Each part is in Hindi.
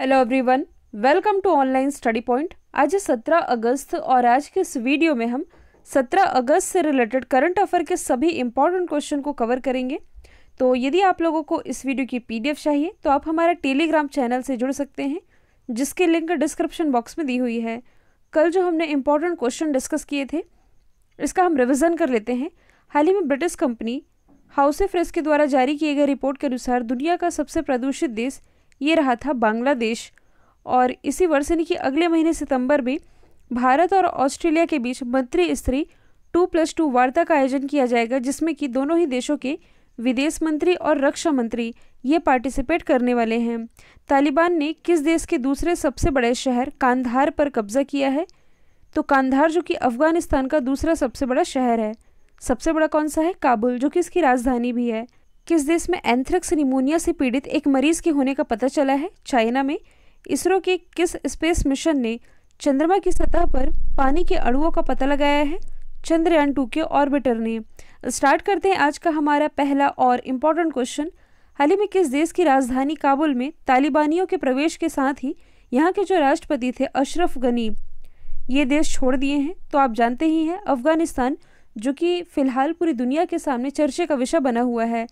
hello everyone welcome to online study point आज 17 सत्रह अगस्त और आज के इस वीडियो में हम सत्रह अगस्त से रिलेटेड करंट अफेयर के सभी इंपॉर्टेंट क्वेश्चन को कवर करेंगे तो यदि आप लोगों को इस वीडियो की पीडीएफ चाहिए तो आप हमारे टेलीग्राम चैनल से जुड़ सकते हैं जिसके लिंक डिस्क्रिप्शन बॉक्स में दी हुई है कल जो हमने इम्पोर्टेंट क्वेश्चन डिस्कस किए थे इसका हम रिविज़न कर लेते हैं हाल ही में ब्रिटिश कंपनी हाउस ऑफ के द्वारा जारी किए गए रिपोर्ट के अनुसार दुनिया का सबसे प्रदूषित देश ये रहा था बांग्लादेश और इसी वर्ष यानी कि अगले महीने सितंबर में भारत और ऑस्ट्रेलिया के बीच मंत्री स्त्री टू प्लस टू वार्ता का आयोजन किया जाएगा जिसमें कि दोनों ही देशों के विदेश मंत्री और रक्षा मंत्री ये पार्टिसिपेट करने वाले हैं तालिबान ने किस देश के दूसरे सबसे बड़े शहर कांधार पर कब्जा किया है तो कांधार जो कि अफगानिस्तान का दूसरा सबसे बड़ा शहर है सबसे बड़ा कौन सा है काबुल जो कि इसकी राजधानी भी है किस देश में एंथ्रेक्स निमोनिया से पीड़ित एक मरीज के होने का पता चला है चाइना में इसरो के किस स्पेस मिशन ने चंद्रमा की सतह पर पानी के अणुओं का पता लगाया है चंद्रयान टू के ऑर्बिटर ने स्टार्ट करते हैं आज का हमारा पहला और इम्पोर्टेंट क्वेश्चन हाल ही में किस देश की राजधानी काबुल में तालिबानियों के प्रवेश के साथ ही यहाँ के जो राष्ट्रपति थे अशरफ गनी ये देश छोड़ दिए हैं तो आप जानते ही हैं अफगानिस्तान जो कि फ़िलहाल पूरी दुनिया के सामने चर्चे का विषय बना हुआ है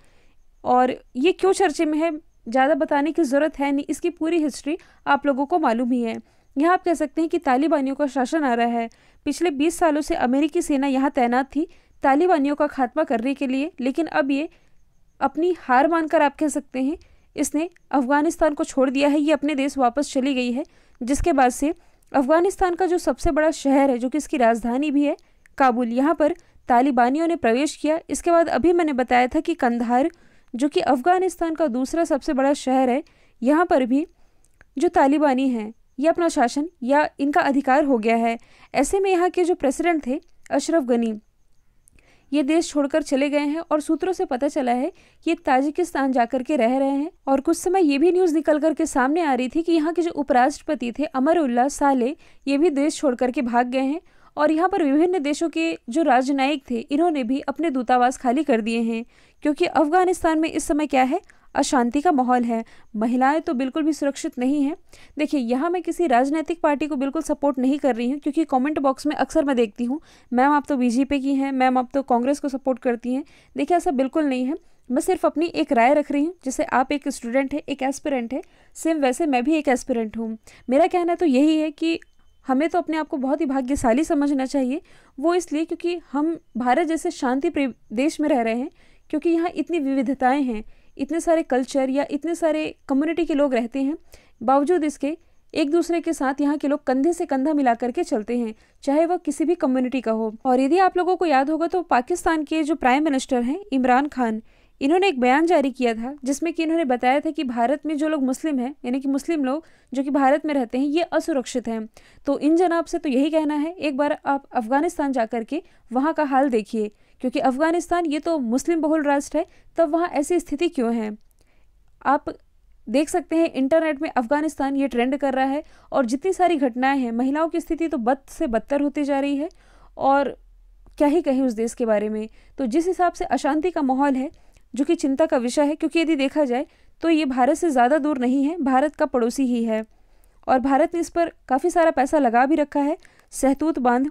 और ये क्यों चर्चे में है ज़्यादा बताने की ज़रूरत है नहीं इसकी पूरी हिस्ट्री आप लोगों को मालूम ही है यहाँ आप कह सकते हैं कि तालिबानियों का शासन आ रहा है पिछले 20 सालों से अमेरिकी सेना यहाँ तैनात थी तालिबानियों का खात्मा करने के लिए लेकिन अब ये अपनी हार मानकर आप कह सकते हैं इसने अफ़गानिस्तान को छोड़ दिया है ये अपने देश वापस चली गई है जिसके बाद से अफ़गानिस्तान का जो सबसे बड़ा शहर है जो कि इसकी राजधानी भी है काबुल यहाँ पर तालिबानियों ने प्रवेश किया इसके बाद अभी मैंने बताया था कि कंधार जो कि अफ़गानिस्तान का दूसरा सबसे बड़ा शहर है यहाँ पर भी जो तालिबानी हैं या अपना शासन या इनका अधिकार हो गया है ऐसे में यहाँ के जो प्रेसिडेंट थे अशरफ गनी ये देश छोड़कर चले गए हैं और सूत्रों से पता चला है कि ये ताजिकिस्तान जाकर के रह रहे हैं और कुछ समय ये भी न्यूज़ निकल कर के सामने आ रही थी कि यहाँ के जो उपराष्ट्रपति थे अमर उल्ला साले ये भी देश छोड़ करके भाग गए हैं और यहाँ पर विभिन्न देशों के जो राजनयिक थे इन्होंने भी अपने दूतावास खाली कर दिए हैं क्योंकि अफगानिस्तान में इस समय क्या है अशांति का माहौल है महिलाएं तो बिल्कुल भी सुरक्षित नहीं हैं देखिए यहाँ मैं किसी राजनीतिक पार्टी को बिल्कुल सपोर्ट नहीं कर रही हूँ क्योंकि कमेंट बॉक्स में अक्सर मैं देखती हूँ मैम आप तो बीजेपी की हैं मैम आप तो कांग्रेस को सपोर्ट करती हैं देखिए ऐसा बिल्कुल नहीं है मैं सिर्फ अपनी एक राय रख रही हूँ जैसे आप एक स्टूडेंट है एक एस्पिरेंट है सेम वैसे मैं भी एक एस्पिरेंट हूँ मेरा कहना तो यही है कि हमें तो अपने आप को बहुत ही भाग्यशाली समझना चाहिए वो इसलिए क्योंकि हम भारत जैसे शांति प्रिय देश में रह रहे हैं क्योंकि यहाँ इतनी विविधताएं हैं इतने सारे कल्चर या इतने सारे कम्युनिटी के लोग रहते हैं बावजूद इसके एक दूसरे के साथ यहाँ के लोग कंधे से कंधा मिला करके चलते हैं चाहे वह किसी भी कम्युनिटी का हो और यदि आप लोगों को याद होगा तो पाकिस्तान के जो प्राइम मिनिस्टर हैं इमरान खान इन्होंने एक बयान जारी किया था जिसमें कि इन्होंने बताया था कि भारत में जो लोग मुस्लिम हैं यानी कि मुस्लिम लोग जो कि भारत में रहते हैं ये असुरक्षित हैं तो इन जनाब से तो यही कहना है एक बार आप अफ़गानिस्तान जा कर के वहाँ का हाल देखिए क्योंकि अफ़गानिस्तान ये तो मुस्लिम बहुल राष्ट्र है तब वहाँ ऐसी स्थिति क्यों है आप देख सकते हैं इंटरनेट में अफ़गानिस्तान ये ट्रेंड कर रहा है और जितनी सारी घटनाएं हैं महिलाओं की स्थिति तो बद से बदतर होती जा रही है और क्या ही कहें उस देश के बारे में तो जिस हिसाब से अशांति का माहौल है जो कि चिंता का विषय है क्योंकि यदि देखा जाए तो ये भारत से ज़्यादा दूर नहीं है भारत का पड़ोसी ही है और भारत ने इस पर काफ़ी सारा पैसा लगा भी रखा है सहतूत बांध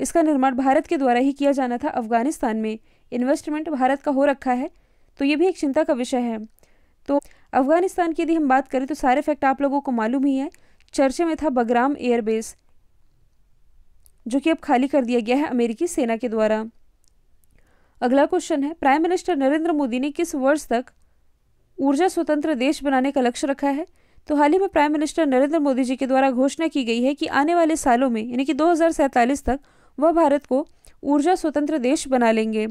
इसका निर्माण भारत के द्वारा ही किया जाना था अफगानिस्तान में इन्वेस्टमेंट भारत का हो रखा है तो ये भी एक चिंता का विषय है तो अफगानिस्तान की यदि हम बात करें तो सारे फैक्ट आप लोगों को मालूम ही है चर्चे में था बगराम एयरबेस जो कि अब खाली कर दिया गया है अमेरिकी सेना के द्वारा अगला क्वेश्चन है प्राइम मिनिस्टर नरेंद्र मोदी ने किस वर्ष तक ऊर्जा स्वतंत्र देश बनाने का लक्ष्य रखा है तो हाल ही में प्राइम मिनिस्टर नरेंद्र मोदी जी के द्वारा घोषणा की गई है कि आने वाले सालों में यानी कि दो तक वह भारत को ऊर्जा स्वतंत्र देश बना लेंगे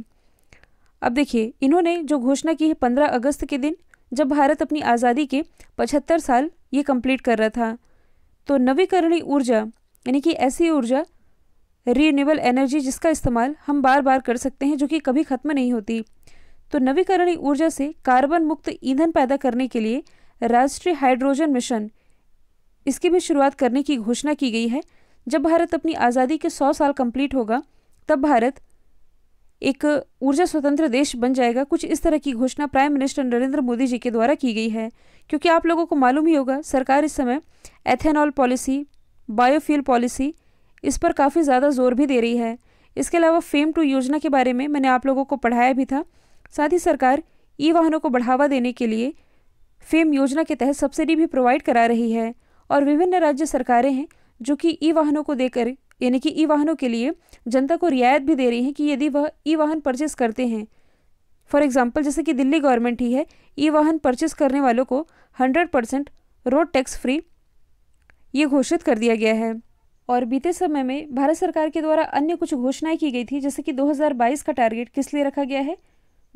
अब देखिए इन्होंने जो घोषणा की है पंद्रह अगस्त के दिन जब भारत अपनी आज़ादी के पचहत्तर साल ये कंप्लीट कर रहा था तो नवीकरणीय ऊर्जा यानी कि ऐसी ऊर्जा रीनेबल एनर्जी जिसका इस्तेमाल हम बार बार कर सकते हैं जो कि कभी ख़त्म नहीं होती तो नवीकरणीय ऊर्जा से कार्बन मुक्त ईंधन पैदा करने के लिए राष्ट्रीय हाइड्रोजन मिशन इसकी भी शुरुआत करने की घोषणा की गई है जब भारत अपनी आज़ादी के सौ साल कंप्लीट होगा तब भारत एक ऊर्जा स्वतंत्र देश बन जाएगा कुछ इस तरह की घोषणा प्राइम मिनिस्टर नरेंद्र मोदी जी के द्वारा की गई है क्योंकि आप लोगों को मालूम ही होगा सरकार इस समय एथेनॉल पॉलिसी बायोफ्यूल पॉलिसी इस पर काफ़ी ज़्यादा जोर भी दे रही है इसके अलावा फेम टू योजना के बारे में मैंने आप लोगों को पढ़ाया भी था साथ ही सरकार ई वाहनों को बढ़ावा देने के लिए फेम योजना के तहत सब्सिडी भी प्रोवाइड करा रही है और विभिन्न राज्य सरकारें हैं जो कि ई वाहनों को देकर यानी कि ई वाहनों के लिए जनता को रियायत भी दे रही है कि यदि वह ई वाहन परचेस करते हैं फॉर एग्जाम्पल जैसे कि दिल्ली गवर्नमेंट ही है ई वाहन परचेस करने वालों को hundred percent road tax free ये घोषित कर दिया गया है और बीते समय में भारत सरकार के द्वारा अन्य कुछ घोषणाएं की गई थी जैसे कि 2022 का टारगेट किस लिए रखा गया है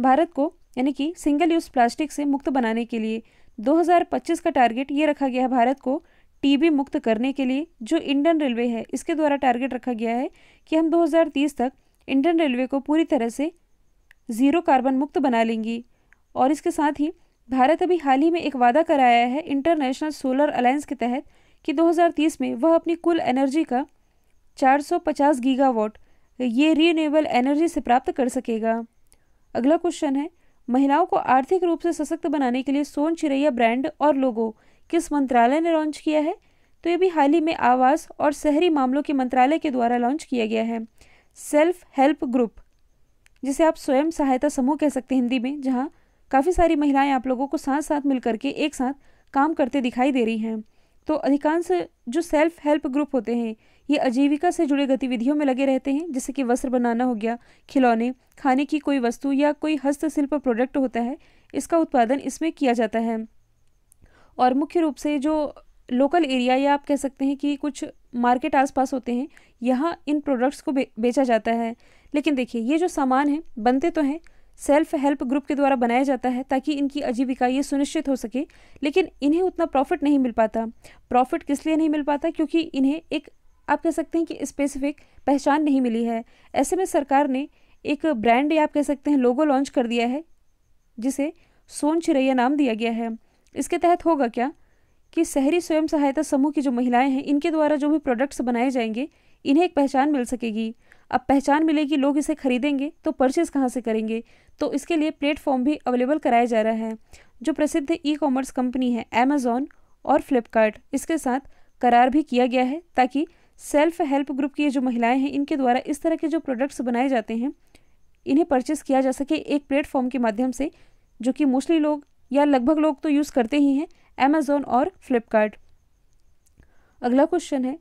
भारत को यानी कि सिंगल यूज़ प्लास्टिक से मुक्त बनाने के लिए 2025 का टारगेट ये रखा गया है भारत को टीबी मुक्त करने के लिए जो इंडियन रेलवे है इसके द्वारा टारगेट रखा गया है कि हम 2030 तक इंडियन रेलवे को पूरी तरह से ज़ीरो कार्बन मुक्त बना लेंगी और इसके साथ ही भारत अभी हाल ही में एक वादा कराया है इंटरनेशनल सोलर अलायंस के तहत कि 2030 में वह अपनी कुल एनर्जी का 450 गीगावाट ये रीन्यूएबल एनर्जी से प्राप्त कर सकेगा अगला क्वेश्चन है महिलाओं को आर्थिक रूप से सशक्त बनाने के लिए सोन चिरैया ब्रांड और लोगो किस मंत्रालय ने लॉन्च किया है तो ये भी हाल ही में आवास और शहरी मामलों के मंत्रालय के द्वारा लॉन्च किया गया है सेल्फ हेल्प ग्रुप जिसे आप स्वयं सहायता समूह कह सकते हैं हिंदी में जहाँ काफ़ी सारी महिलाएं आप लोगों को साथ साथ मिल करके एक साथ काम करते दिखाई दे रही हैं तो अधिकांश जो सेल्फ हेल्प ग्रुप होते हैं ये आजीविका से जुड़े गतिविधियों में लगे रहते हैं जैसे कि वस्त्र बनाना हो गया खिलौने खाने की कोई वस्तु या कोई हस्तशिल्प प्रोडक्ट होता है इसका उत्पादन इसमें किया जाता है और मुख्य रूप से जो लोकल एरिया या आप कह सकते हैं कि कुछ मार्केट आसपास होते हैं यहाँ इन प्रोडक्ट्स को बे, बेचा जाता है लेकिन देखिए ये जो सामान है बनते तो हैं सेल्फ हेल्प ग्रुप के द्वारा बनाया जाता है ताकि इनकी आजीविका ये सुनिश्चित हो सके लेकिन इन्हें उतना प्रॉफिट नहीं मिल पाता प्रॉफिट किस लिए नहीं मिल पाता क्योंकि इन्हें एक आप कह सकते हैं कि स्पेसिफिक पहचान नहीं मिली है ऐसे में सरकार ने एक ब्रांड या आप कह सकते हैं लोगो लॉन्च कर दिया है जिसे सोन छिरैया नाम दिया गया है इसके तहत होगा क्या कि शहरी स्वयं सहायता समूह की जो महिलाएं हैं इनके द्वारा जो भी प्रोडक्ट्स बनाए जाएंगे इन्हें एक पहचान मिल सकेगी अब पहचान मिलेगी लोग इसे खरीदेंगे तो परचेज कहाँ से करेंगे तो इसके लिए प्लेटफॉर्म भी अवेलेबल कराया जा रहा है जो प्रसिद्ध ई कॉमर्स कंपनी है अमेजोन और फ्लिपकार्ट इसके साथ करार भी किया गया है ताकि सेल्फ हेल्प ग्रुप की जो महिलाएं हैं इनके द्वारा इस तरह के जो प्रोडक्ट्स बनाए जाते हैं इन्हें परचेस किया जा सके एक प्लेटफॉर्म के माध्यम से जो कि मोस्टली लोग या लगभग लोग तो यूज़ करते ही हैं अमेजोन और फ्लिपकार्ट अगला क्वेश्चन है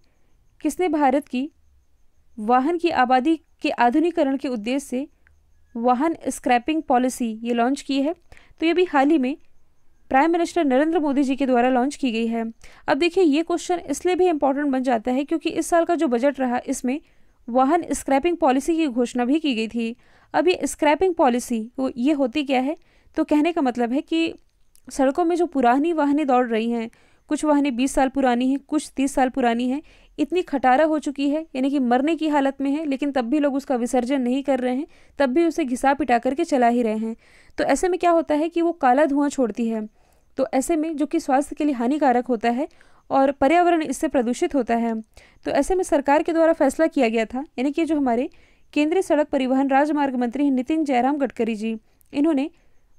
किसने भारत की वाहन की आबादी के आधुनिकरण के उद्देश्य से वाहन स्क्रैपिंग पॉलिसी ये लॉन्च की है तो ये भी हाल ही में प्राइम मिनिस्टर नरेंद्र मोदी जी के द्वारा लॉन्च की गई है अब देखिए ये क्वेश्चन इसलिए भी इम्पोर्टेंट बन जाता है क्योंकि इस साल का जो बजट रहा इसमें वाहन स्क्रैपिंग पॉलिसी की घोषणा भी की गई थी अब ये स्क्रैपिंग पॉलिसी वो ये होती क्या है तो कहने का मतलब है कि सड़कों में जो पुरानी वाहनें दौड़ रही हैं कुछ वाहनें बीस साल पुरानी हैं कुछ तीस साल पुरानी हैं इतनी खटारा हो चुकी है यानी कि मरने की हालत में है लेकिन तब भी लोग उसका विसर्जन नहीं कर रहे हैं तब भी उसे घिसा पिटा करके चला ही रहे हैं तो ऐसे में क्या होता है कि वो काला धुआं छोड़ती है तो ऐसे में जो कि स्वास्थ्य के लिए हानिकारक होता है और पर्यावरण इससे प्रदूषित होता है तो ऐसे में सरकार के द्वारा फैसला किया गया था यानी कि जो हमारे केंद्रीय सड़क परिवहन राजमार्ग मंत्री हैं नितिन जयराम गडकरी जी इन्होंने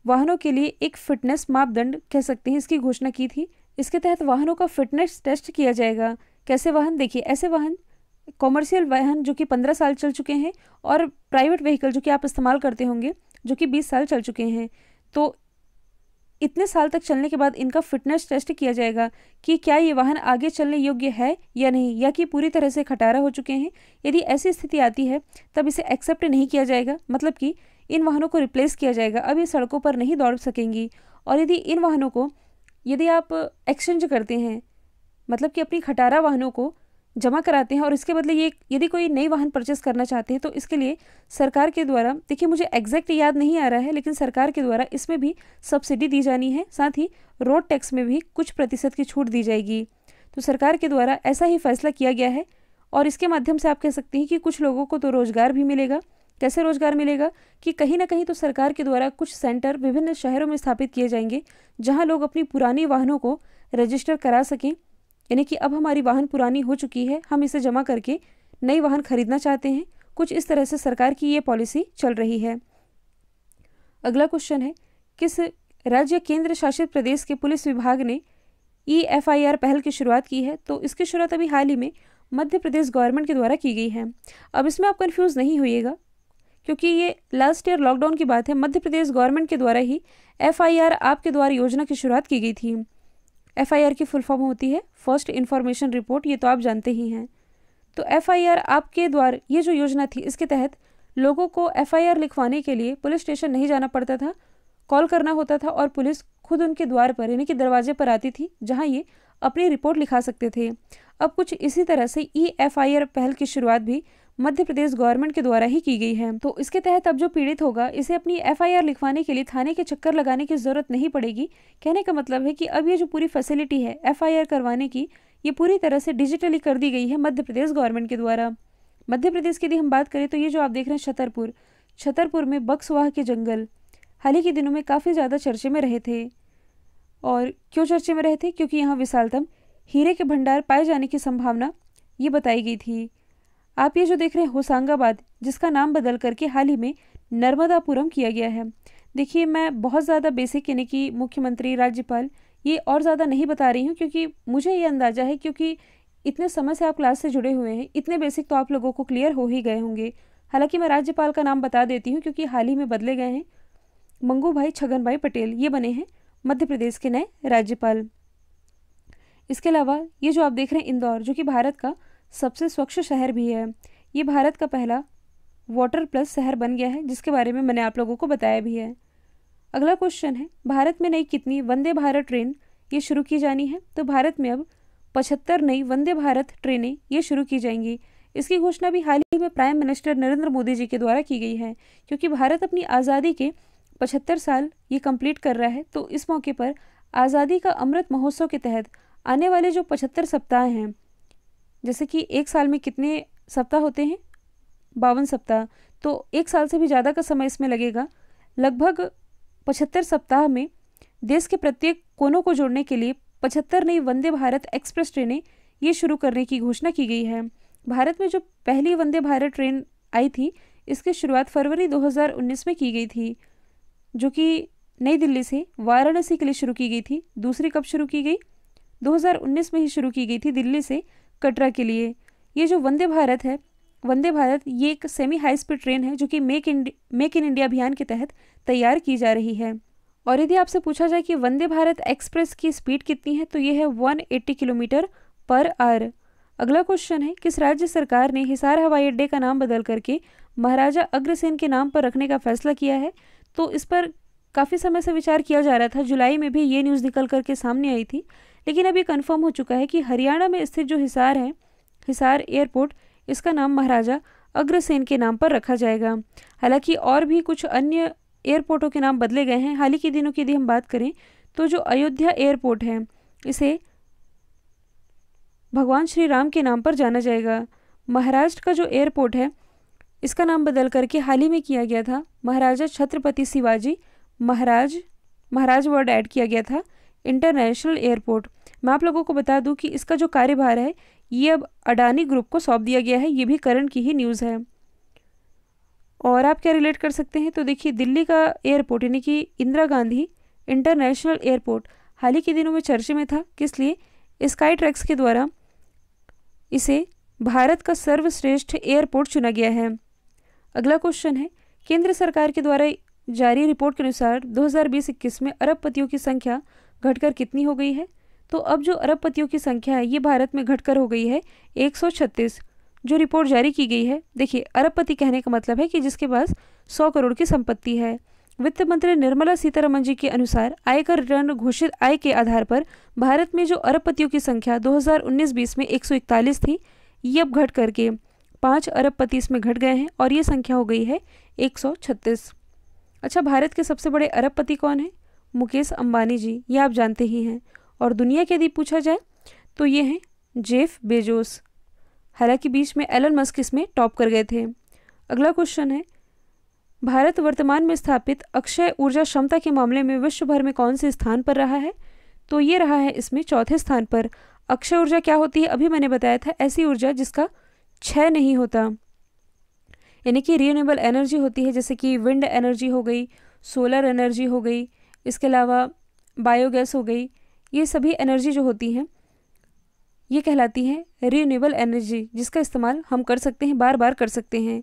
वाहनों के लिए एक फिटनेस मापदंड कह सकते हैं इसकी घोषणा की थी इसके तहत वाहनों का फिटनेस टेस्ट किया जाएगा कैसे वाहन देखिए ऐसे वाहन कॉमर्शियल वाहन जो कि पंद्रह साल चल चुके हैं और प्राइवेट व्हीकल जो कि आप इस्तेमाल करते होंगे जो कि बीस साल चल चुके हैं तो इतने साल तक चलने के बाद इनका फिटनेस टेस्ट किया जाएगा कि क्या ये वाहन आगे चलने योग्य है या नहीं या कि पूरी तरह से खटारा हो चुके हैं यदि ऐसी स्थिति आती है तब इसे एक्सेप्ट नहीं किया जाएगा मतलब कि इन वाहनों को रिप्लेस किया जाएगा अब ये सड़कों पर नहीं दौड़ सकेंगी और यदि इन वाहनों को यदि आप एक्सचेंज करते हैं मतलब कि अपनी खटारा वाहनों को जमा कराते हैं और इसके बदले ये यदि कोई नई वाहन परचेस करना चाहते हैं तो इसके लिए सरकार के द्वारा देखिए मुझे एग्जैक्ट याद नहीं आ रहा है लेकिन सरकार के द्वारा इसमें भी सब्सिडी दी जानी है साथ ही रोड टैक्स में भी कुछ प्रतिशत की छूट दी जाएगी तो सरकार के द्वारा ऐसा ही फैसला किया गया है और इसके माध्यम से आप कह सकते हैं कि कुछ लोगों को तो रोज़गार भी मिलेगा कैसे रोजगार मिलेगा कि कहीं ना कहीं तो सरकार के द्वारा कुछ सेंटर विभिन्न शहरों में स्थापित किए जाएंगे जहां लोग अपनी पुरानी वाहनों को रजिस्टर करा सकें यानी कि अब हमारी वाहन पुरानी हो चुकी है हम इसे जमा करके नई वाहन खरीदना चाहते हैं कुछ इस तरह से सरकार की ये पॉलिसी चल रही है अगला क्वेश्चन है किस राज्य केंद्र शासित प्रदेश के पुलिस विभाग ने ई एफ आई आर पहल की शुरुआत की है तो इसकी शुरुआत अभी हाल ही में मध्य प्रदेश गवर्नमेंट के द्वारा की गई है अब इसमें आप कन्फ्यूज़ नहीं होइएगा क्योंकि ये लास्ट ईयर लॉकडाउन की बात है मध्य प्रदेश गवर्नमेंट के द्वारा ही एफ आपके द्वारा योजना की शुरुआत की गई थी एफ की फुल फॉर्म होती है फर्स्ट इन्फॉर्मेशन रिपोर्ट ये तो आप जानते ही हैं तो एफ आपके द्वारा ये जो योजना थी इसके तहत लोगों को एफ लिखवाने के लिए पुलिस स्टेशन नहीं जाना पड़ता था कॉल करना होता था और पुलिस खुद उनके द्वार पर यानी कि दरवाजे पर आती थी जहाँ ये अपनी रिपोर्ट लिखा सकते थे अब कुछ इसी तरह से ई एफ पहल की शुरुआत भी मध्य प्रदेश गवर्नमेंट के द्वारा ही की गई है तो इसके तहत अब जो पीड़ित होगा इसे अपनी एफ लिखवाने के लिए थाने के चक्कर लगाने की जरूरत नहीं पड़ेगी कहने का मतलब है कि अब ये जो पूरी फैसिलिटी है एफ करवाने की ये पूरी तरह से डिजिटली कर दी गई है मध्य प्रदेश गवर्नमेंट के द्वारा मध्य प्रदेश की यदि हम बात करें तो ये जो आप देख रहे हैं छतरपुर छतरपुर में बक्सवाह के जंगल हाल ही के दिनों में काफ़ी ज़्यादा चर्चे में रहे थे और क्यों चर्चे में रहे थे क्योंकि यहाँ विशालतम हीरे के भंडार पाए जाने की संभावना ये बताई गई थी आप ये जो देख रहे हैं होशंगाबाद जिसका नाम बदल करके हाल ही में नर्मदापुरम किया गया है देखिए मैं बहुत ज़्यादा बेसिक यानी कि मुख्यमंत्री राज्यपाल ये और ज़्यादा नहीं बता रही हूँ क्योंकि मुझे ये अंदाज़ा है क्योंकि इतने समय से आप क्लास से जुड़े हुए हैं इतने बेसिक तो आप लोगों को क्लियर हो ही गए होंगे हालांकि मैं राज्यपाल का नाम बता देती हूँ क्योंकि हाल ही में बदले गए हैं मंगू भाई छगन भाई पटेल ये बने हैं मध्य प्रदेश के नए राज्यपाल इसके अलावा ये जो आप देख रहे हैं इंदौर जो कि भारत का सबसे स्वच्छ शहर भी है ये भारत का पहला वाटर प्लस शहर बन गया है जिसके बारे में मैंने आप लोगों को बताया भी है अगला क्वेश्चन है भारत में नई कितनी वंदे भारत ट्रेन ये शुरू की जानी है तो भारत में अब पचहत्तर नई वंदे भारत ट्रेनें ये शुरू की जाएंगी इसकी घोषणा भी हाल ही में प्राइम मिनिस्टर नरेंद्र मोदी जी के द्वारा की गई है क्योंकि भारत अपनी आज़ादी के पचहत्तर साल ये कंप्लीट कर रहा है तो इस मौके पर आज़ादी का अमृत महोत्सव के तहत आने वाले जो पचहत्तर सप्ताह हैं जैसे कि एक साल में कितने सप्ताह होते हैं बावन सप्ताह तो एक साल से भी ज़्यादा का समय इसमें लगेगा लगभग पचहत्तर सप्ताह में देश के प्रत्येक कोनों को जोड़ने के लिए पचहत्तर नई वंदे भारत एक्सप्रेस ट्रेनें ये शुरू करने की घोषणा की गई है भारत में जो पहली वंदे भारत ट्रेन आई थी इसकी शुरुआत फरवरी 2019 में की गई थी जो कि नई दिल्ली से वाराणसी के लिए शुरू की गई थी दूसरी कब शुरू की गई 2019 में ही शुरू की गई थी दिल्ली से कटरा के लिए ये जो वंदे भारत है वंदे भारत ये एक सेमी हाई स्पीड ट्रेन है जो कि make in make in India अभियान के तहत तैयार की जा रही है और यदि आपसे पूछा जाए कि वंदे भारत एक्सप्रेस की स्पीड कितनी है तो ये है एट्टी किलोमीटर पर आवर अगला क्वेश्चन है किस राज्य सरकार ने हिसार हवाई अड्डे का नाम बदल करके महाराजा अग्रसेन के नाम पर रखने का फैसला किया है तो इस पर काफ़ी समय से विचार किया जा रहा था जुलाई में भी ये न्यूज़ निकल करके सामने आई थी लेकिन अभी कन्फर्म हो चुका है कि हरियाणा में स्थित जो हिसार है हिसार एयरपोर्ट इसका नाम महाराजा अग्रसेन के नाम पर रखा जाएगा हालांकि और भी कुछ अन्य एयरपोर्टों के नाम बदले गए हैं हाल ही के दिनों की यदि हम बात करें तो जो अयोध्या एयरपोर्ट है इसे भगवान श्री राम के नाम पर जाना जाएगा महाराष्ट्र का जो एयरपोर्ट है इसका नाम बदल करके हाल ही में किया गया था महाराजा छत्रपति शिवाजी महाराज महाराज वर्ड ऐड किया गया था इंटरनेशनल एयरपोर्ट मैं आप लोगों को बता दूं कि इसका जो कार्यभार है ये अब अडानी ग्रुप को सौंप दिया गया है ये भी करण की ही न्यूज़ है और आप क्या रिलेट कर सकते हैं तो देखिए दिल्ली का एयरपोर्ट यानी कि इंदिरा गांधी इंटरनेशनल एयरपोर्ट हाल ही के दिनों में चर्चे में था किस लिए स्काई ट्रैक्स के द्वारा इसे भारत का सर्वश्रेष्ठ एयरपोर्ट चुना गया है अगला क्वेश्चन है केंद्र सरकार के द्वारा जारी रिपोर्ट के अनुसार दो हज़ार में अरबपतियों की संख्या घटकर कितनी हो गई है तो अब जो अरबपतियों की संख्या है ये भारत में घटकर हो गई है 136 जो रिपोर्ट जारी की गई है देखिए अरबपति कहने का मतलब है कि जिसके पास 100 करोड़ की संपत्ति है वित्त मंत्री निर्मला सीतारमन जी के अनुसार आयकर रिटर्न घोषित आय के आधार पर भारत में जो अरबपतियों की संख्या 2019-20 में 141 थी ये अब घट करके पाँच अरबपति इसमें घट गए हैं और ये संख्या हो गई है 136 अच्छा भारत के सबसे बड़े अरबपति कौन है मुकेश अंबानी जी ये आप जानते ही हैं और दुनिया के यदि पूछा जाए तो ये हैं जेफ बेजोस हालांकि बीच में एलन मस्क इसमें टॉप कर गए थे अगला क्वेश्चन है भारत वर्तमान में स्थापित अक्षय ऊर्जा क्षमता के मामले में विश्व भर में कौन से स्थान पर रहा है तो ये रहा है इसमें चौथे स्थान पर अक्षय ऊर्जा क्या होती है अभी मैंने बताया था ऐसी ऊर्जा जिसका क्षय नहीं होता यानी कि रीनेबल एनर्जी होती है जैसे कि विंड एनर्जी हो गई सोलर एनर्जी हो गई इसके अलावा बायोगैस हो गई ये सभी एनर्जी जो होती हैं ये कहलाती हैं रीनेबल एनर्जी जिसका इस्तेमाल हम कर सकते हैं बार बार कर सकते हैं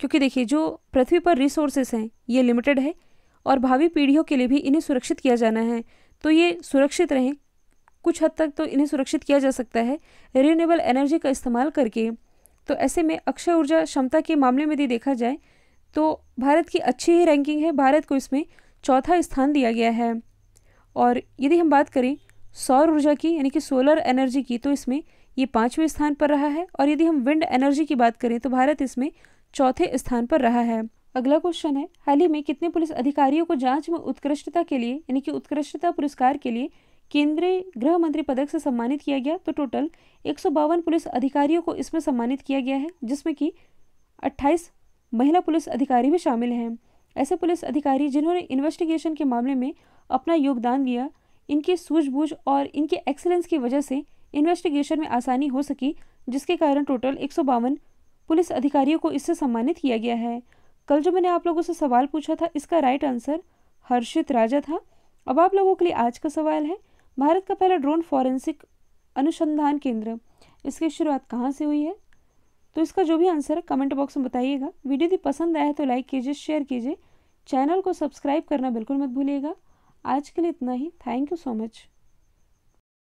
क्योंकि देखिए जो पृथ्वी पर रिसोर्सेस हैं ये लिमिटेड है और भावी पीढ़ियों के लिए भी इन्हें सुरक्षित किया जाना है तो ये सुरक्षित रहें कुछ हद तक तो इन्हें सुरक्षित किया जा सकता है रीनेबल एनर्जी का इस्तेमाल करके तो ऐसे में अक्षय ऊर्जा क्षमता के मामले में यदि देखा जाए तो भारत की अच्छी ही रैंकिंग है भारत को इसमें चौथा स्थान दिया गया है और यदि हम बात करें सौर ऊर्जा की यानी कि सोलर एनर्जी की तो इसमें ये पाँचवें स्थान पर रहा है और यदि हम विंड एनर्जी की बात करें तो भारत इसमें चौथे स्थान पर रहा है अगला क्वेश्चन है हाल ही में कितने पुलिस अधिकारियों को जांच में उत्कृष्टता के लिए यानी कि उत्कृष्टता पुरस्कार के लिए केंद्रीय गृह मंत्री पदक से सम्मानित किया गया तो टोटल एक पुलिस अधिकारियों को इसमें सम्मानित किया गया है जिसमें कि अट्ठाईस महिला पुलिस अधिकारी भी शामिल हैं ऐसे पुलिस अधिकारी जिन्होंने इन्वेस्टिगेशन के मामले में अपना योगदान दिया इनकी सूझबूझ और इनके एक्सेलेंस की वजह से इन्वेस्टिगेशन में आसानी हो सकी जिसके कारण टोटल एक पुलिस अधिकारियों को इससे सम्मानित किया गया है कल जो मैंने आप लोगों से सवाल पूछा था इसका राइट आंसर हर्षित राजा था अब आप लोगों के लिए आज का सवाल है भारत का पहला ड्रोन फॉरेंसिक अनुसंधान केंद्र इसकी शुरुआत कहाँ से हुई है तो इसका जो भी आंसर है कमेंट बॉक्स में बताइएगा वीडियो यदि पसंद आया है तो लाइक कीजिए शेयर कीजिए चैनल को सब्सक्राइब करना बिल्कुल मत भूलिएगा आज के लिए इतना ही थैंक यू सो मच